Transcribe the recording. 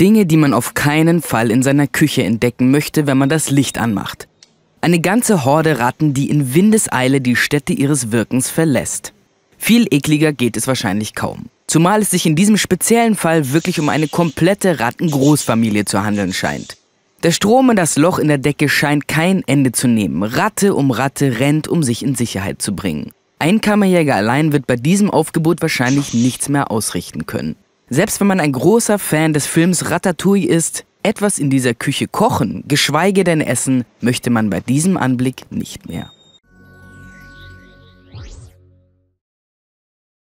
Dinge, die man auf keinen Fall in seiner Küche entdecken möchte, wenn man das Licht anmacht. Eine ganze Horde Ratten, die in Windeseile die Stätte ihres Wirkens verlässt. Viel ekliger geht es wahrscheinlich kaum. Zumal es sich in diesem speziellen Fall wirklich um eine komplette Rattengroßfamilie zu handeln scheint. Der Strom in das Loch in der Decke scheint kein Ende zu nehmen. Ratte um Ratte rennt, um sich in Sicherheit zu bringen. Ein Kammerjäger allein wird bei diesem Aufgebot wahrscheinlich nichts mehr ausrichten können. Selbst wenn man ein großer Fan des Films Ratatouille ist, etwas in dieser Küche kochen, geschweige denn essen, möchte man bei diesem Anblick nicht mehr.